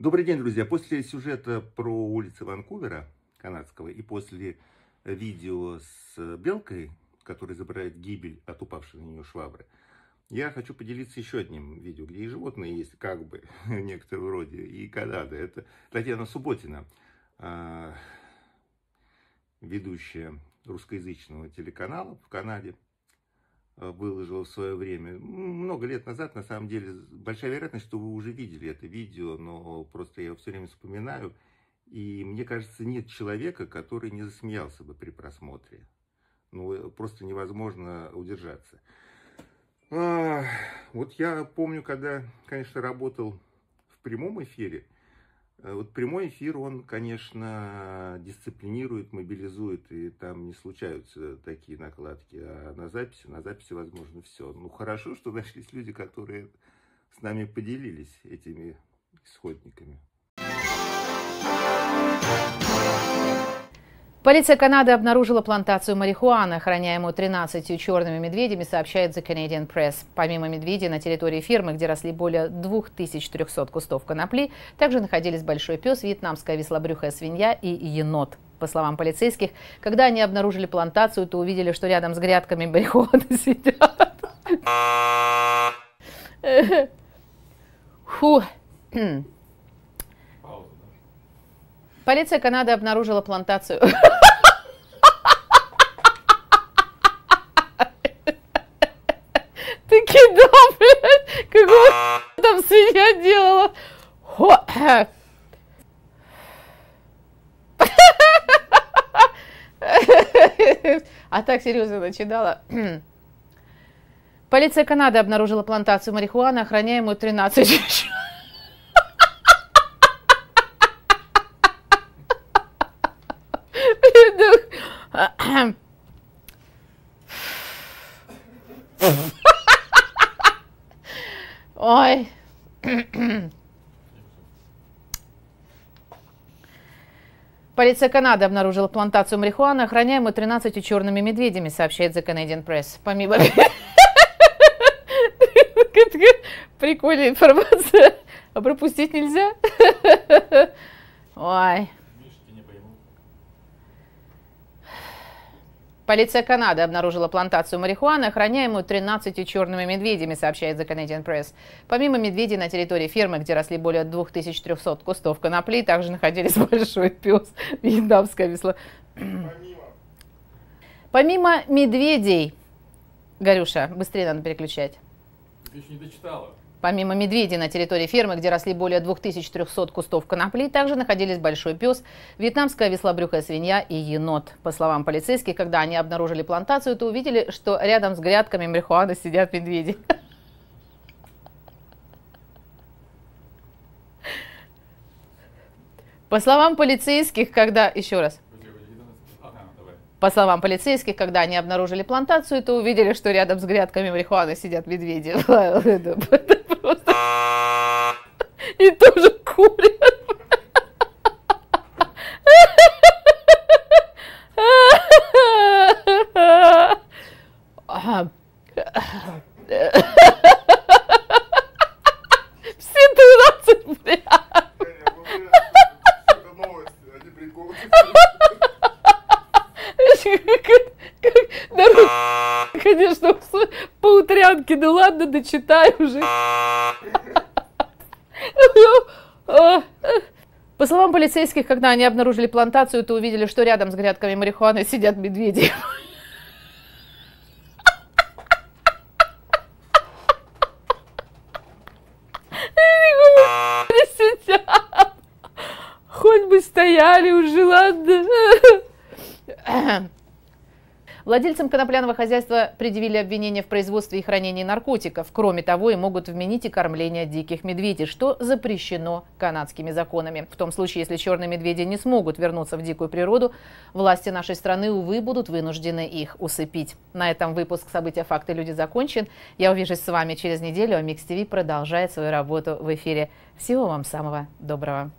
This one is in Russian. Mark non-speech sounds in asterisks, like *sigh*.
Добрый день, друзья! После сюжета про улицы Ванкувера канадского и после видео с белкой, который изображает гибель от упавшей на нее швабры, я хочу поделиться еще одним видео, где и животные есть, как бы, *laughs* некоторые вроде, и Канада. Это Татьяна Субботина, а, ведущая русскоязычного телеканала в Канаде, Э, выложила в свое время. Много лет назад, на самом деле, большая вероятность, что вы уже видели это видео, но просто я его все время вспоминаю. И мне кажется, нет человека, который не засмеялся бы при просмотре. Ну, э, просто невозможно удержаться. А, вот я помню, когда, конечно, работал в прямом эфире, Э, вот прямой эфир, он, конечно, дисциплинирует, мобилизует, и там не случаются такие накладки. А на записи, на записи возможно все. Ну, хорошо, что *laughs* нашлись люди, которые с нами поделились этими исходниками. Полиция Канады обнаружила плантацию марихуаны, охраняемую 13 черными медведями, сообщает The Canadian Press. Помимо медведей, на территории фермы, где росли более 2300 кустов конопли, также находились большой пес, вьетнамская веслобрюхая свинья и енот. По словам полицейских, когда они обнаружили плантацию, то увидели, что рядом с грядками марихуаны *laughs* сидят. *laughs* Э, хм. Фу. *clears throat* Полиция Канады обнаружила плантацию. Ты кидал, блядь, какого там свинья делала. А так серьезно начинала. Полиция Канады обнаружила плантацию марихуаны, охраняемую 13 *clears throat* Полиция Канады обнаружила плантацию марихуаны, охраняемую 13 черными медведями, сообщает The Canadian Press. Помимо... *laughs* Прикольная информация. А пропустить нельзя? *laughs* Ой. Полиция Канады обнаружила плантацию марихуаны, охраняемую 13 черными медведями, сообщает The Canadian Press. Помимо медведей на территории фермы, где росли более 2300 кустов конопли, также находились *laughs* большой пес, вьетнамская весла. Помимо. Помимо медведей, Горюша, быстрее надо переключать. Ты еще не дочитала. Помимо медведей на территории фермы, где росли более 2300 кустов конопли, также находились большой пес, вьетнамская веслобрюхая свинья и енот. По словам полицейских, когда они обнаружили плантацию, то увидели, что рядом с грядками марихуаны сидят медведи. По словам полицейских, когда... Еще раз. По словам полицейских, когда они обнаружили плантацию, то увидели, что рядом с грядками марихуаны сидят медведи. *laughs* Ну, *laughs* просто. А. И тоже курит. конечно, по утрянке, ну ладно, дочитаю уже. По словам полицейских, когда они обнаружили плантацию, то увидели, что рядом с грядками марихуаны сидят медведи. Хоть бы стояли уже, ладно. Владельцам конопляного хозяйства предъявили обвинение в производстве и хранении наркотиков. Кроме того, и могут вменить и кормление диких медведей, что запрещено канадскими законами. В том случае, если черные медведи не смогут вернуться в дикую природу, власти нашей страны, увы, будут вынуждены их усыпить. На этом выпуск «События, факты, люди» закончен. Я увижусь с вами через неделю, а Микс ТВ продолжает свою работу в эфире. Всего вам самого доброго.